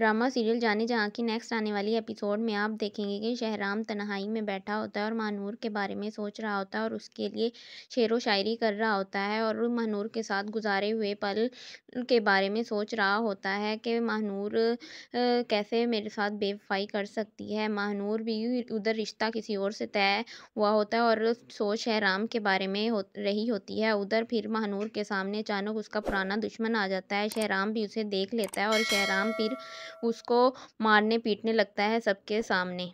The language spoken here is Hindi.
ड्रामा सीरियल जाने जहाँ की नेक्स्ट आने वाली एपिसोड में आप देखेंगे कि शहराम तन्हाई में बैठा होता है और महानूर के बारे में सोच रहा होता है और उसके लिए शेर व शायरी कर रहा होता है और महानूर के साथ गुजारे हुए पल के बारे में सोच रहा होता है कि महानूर कैसे मेरे साथ बेवफाई कर सकती है महानूर भी उधर रिश्ता किसी और से तय हुआ होता है और सोच शहराम के बारे में हो रही होती है उधर फिर महानूर के सामने अचानक उसका पुराना दुश्मन आ जाता है शहराम भी उसे देख लेता है और शहराम फिर उसको मारने पीटने लगता है सबके सामने